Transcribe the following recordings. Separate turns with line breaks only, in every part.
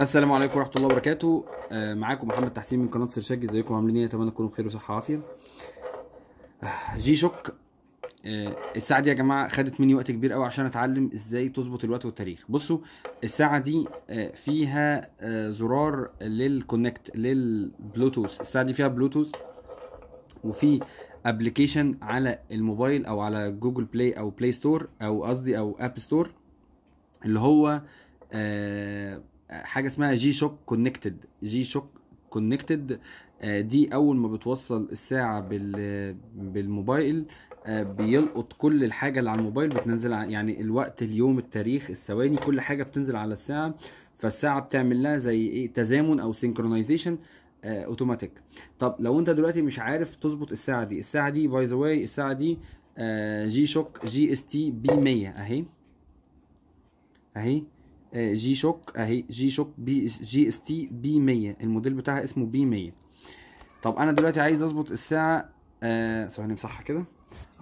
السلام عليكم ورحمه الله وبركاته آه، معاكم محمد تحسين من قناه سيرشاج ازيكم عاملين ايه اتمنى تكونوا بخير وصحه وعافيه آه، جي شوك آه، الساعه دي يا جماعه خدت مني وقت كبير قوي عشان اتعلم ازاي تظبط الوقت والتاريخ بصوا الساعه دي فيها زرار للكونكت للبلوتوث الساعه دي فيها بلوتوث وفي ابلكيشن على الموبايل او على جوجل بلاي او بلاي ستور او قصدي او اب ستور اللي هو آه حاجه اسمها جي شوك كونكتد جي شوك كونكتد دي اول ما بتوصل الساعه بالموبايل آه، بيلقط كل الحاجه اللي على الموبايل بتنزل يعني الوقت اليوم التاريخ الثواني كل حاجه بتنزل على الساعه فالساعه بتعمل لها زي ايه تزامن او سينكرونايزيشن اوتوماتيك آه، طب لو انت دلوقتي مش عارف تظبط الساعه دي الساعه دي باي ذا واي الساعه دي جي شوك جي اس تي بي 100 اهي اهي جي آه، شوك اهي جي شوك بي جي اس تي بي 100 الموديل بتاعها اسمه بي 100 طب انا دلوقتي عايز اظبط الساعه آه ثواني امسحها كده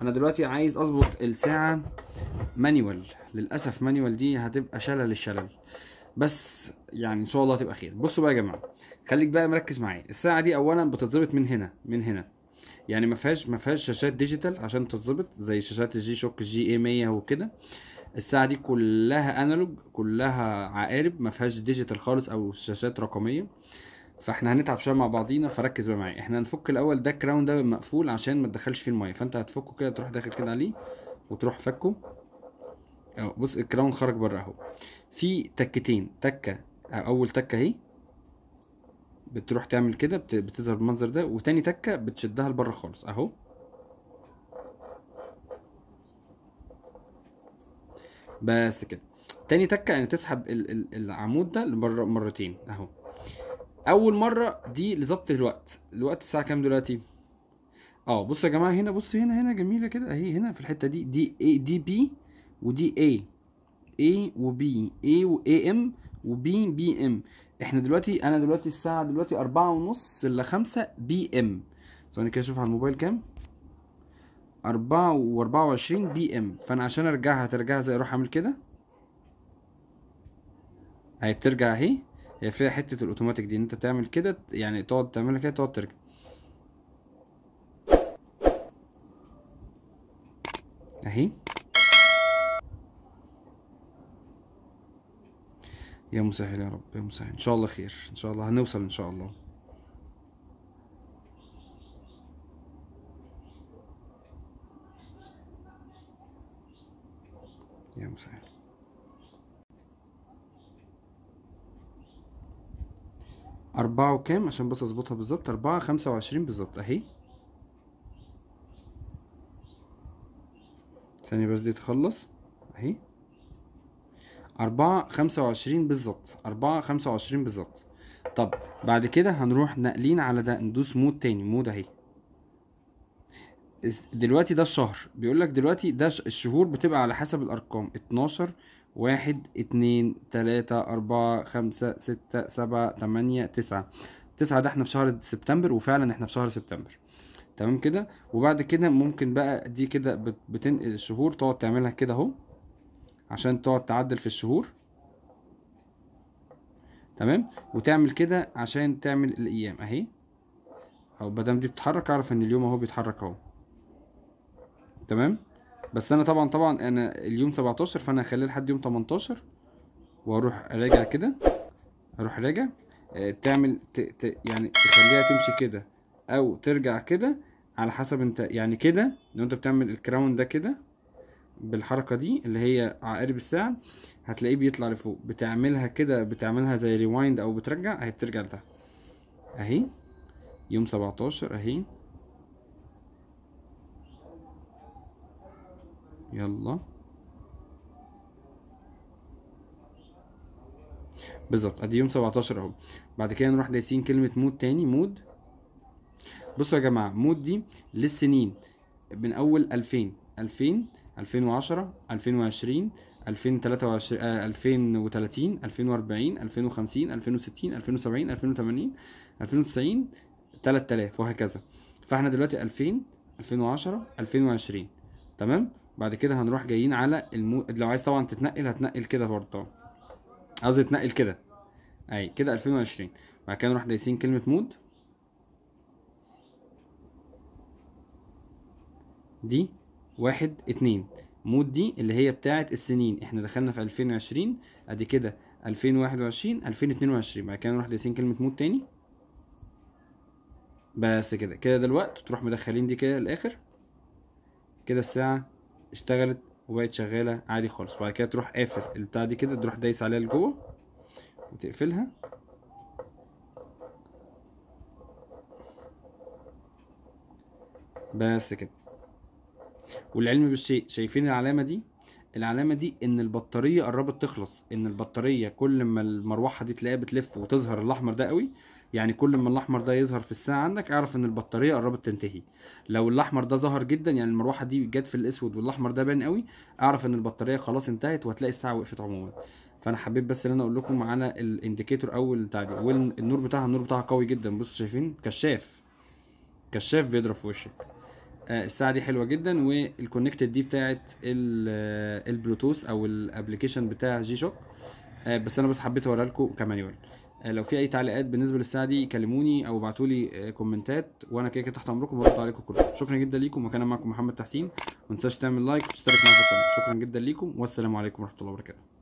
انا دلوقتي عايز اظبط الساعه مانيوال للاسف مانيوال دي هتبقى شلل الشلل بس يعني ان شاء الله هتبقى خير بصوا بقى يا جماعه خليك بقى مركز معايا الساعه دي اولا بتتظبط من هنا من هنا يعني ما فيهاش ما فيهاش شاشات ديجيتال عشان تتظبط زي شاشات الجي شوك جي اي 100 وكده الساعه دي كلها انالوج كلها عقارب ما فيهاش ديجيتال خالص او شاشات رقميه فاحنا هنتعب شويه مع بعضينا فركز بقى معايا احنا هنفك الاول ده الكراون ده مقفول عشان ما تدخلش فيه الميه فانت هتفكه كده تروح داخل كده عليه وتروح فكه اهو بص الكراون خرج بره اهو في تكتين تكه اول تكه اهي بتروح تعمل كده بتظهر بالمنظر ده وتاني تكه بتشدها لبره خالص اهو بس كده تاني تكه يعني تسحب العمود ده لبره مرتين اهو اول مره دي لظبط الوقت الوقت الساعه كام دلوقتي اه بصوا يا جماعه هنا بص هنا هنا جميله كده اهي هنا في الحته دي دي اي دي بي ودي اي اي وبي اي واي ام وبي بي ام احنا دلوقتي انا دلوقتي الساعه دلوقتي أربعة ونص الا خمسة بي ام ثواني كده اشوف على الموبايل كام أربعة وأربعة وعشرين بي إم فأنا عشان أرجعها هترجعها زي أروح أعمل كده هي بترجع أهي هي فيها حتة الأوتوماتيك دي إن أنت تعمل كده يعني تقعد تعملها كده تقعد ترجع أهي يا مسهل يا رب يا مسهل إن شاء الله خير إن شاء الله هنوصل إن شاء الله وسهلا أربعة وكام عشان بس أظبطها بالظبط أربعة خمسة وعشرين بالظبط أهي ثانية بس دي تخلص أهي أربعة خمسة وعشرين بالظبط أربعة خمسة وعشرين بالظبط طب بعد كده هنروح ناقلين على ده ندوس مود تاني مود أهي دلوقتي ده الشهر بيقول لك دلوقتي ده الشهور بتبقى على حسب الارقام اتناشر واحد اتنين تلاتة أربعة خمسة ستة سبعة تمانية تسعة تسعة ده احنا في شهر سبتمبر وفعلا احنا في شهر سبتمبر تمام كده وبعد كده ممكن بقى دي كده بتنقل الشهور تقعد تعملها كده اهو عشان تقعد تعدل في الشهور تمام وتعمل كده عشان تعمل الايام اهي او بدل دي بتتحرك اعرف ان اليوم اهو بيتحرك اهو تمام بس انا طبعا طبعا انا اليوم 17 فانا هخليه لحد يوم 18 واروح راجع كده اروح راجع آه، تعمل ت... ت... يعني تخليها تمشي كده او ترجع كده على حسب انت يعني كده لو انت بتعمل الكراون ده كده بالحركة دي اللي هي عقارب الساعة هتلاقيه بيطلع لفوق بتعملها كده بتعملها زي ريوايند او بترجع اهي بترجع لتحت اهي يوم 17 اهي يلا بالظبط ادي يوم 17 اهو بعد كده نروح دايسين كلمه مود تاني مود بصوا يا جماعه مود دي للسنين من اول 2000 2000 2010 2020 2023 2030 2040 2050 2060 2070 2080 2090 3000 وهكذا فاحنا دلوقتي 2000 2010 2020 تمام بعد كده هنروح جايين على المو... لو عايز طبعا تتنقل هتنقل كده برضه قصدي تنقل كده اي كده 2020 بعد كده نروح دايسين كلمة مود دي واحد اتنين مود دي اللي هي بتاعة السنين احنا دخلنا في 2020 ادي كده 2021 2022 بعد كده نروح دايسين كلمة مود تاني بس كده كده دلوقتي تروح مدخلين دي كده الاخر كده الساعة اشتغلت وبقت شغاله عادي خالص وبعد كده تروح قافل البتاع دي كده تروح دايس عليها لجوه وتقفلها بس كده والعلم بالشيء شايفين العلامه دي العلامه دي ان البطاريه قربت تخلص ان البطاريه كل ما المروحه دي تلاقيها بتلف وتظهر الاحمر ده قوي يعني كل ما الاحمر ده يظهر في الساعه عندك اعرف ان البطاريه قربت تنتهي لو الاحمر ده ظهر جدا يعني المروحه دي جت في الاسود والاحمر ده بان قوي اعرف ان البطاريه خلاص انتهت وهتلاقي الساعه وقفت عموما فانا حبيت بس ان انا اقول لكم على الانديكيتور اول بتاع دي والنور بتاعها النور بتاعها قوي جدا بصوا شايفين كشاف كشاف بيضرب في وشك آه، الساعه دي حلوه جدا والكونكتد دي بتاعه آه، البلوتوث او الابلكيشن بتاع جي شوك آه، بس انا بس حبيت اوريها لكم كمانيوال آه، لو في اي تعليقات بالنسبه للساعه دي كلموني او ابعتوا لي آه، كومنتات وانا كده كده تحت امركم وارد عليكم كلكم شكرا جدا ليكم وكان معكم محمد تحسين ما تنساش تعمل لايك وتشترك معايا في القناه شكرا جدا ليكم والسلام عليكم ورحمه الله وبركاته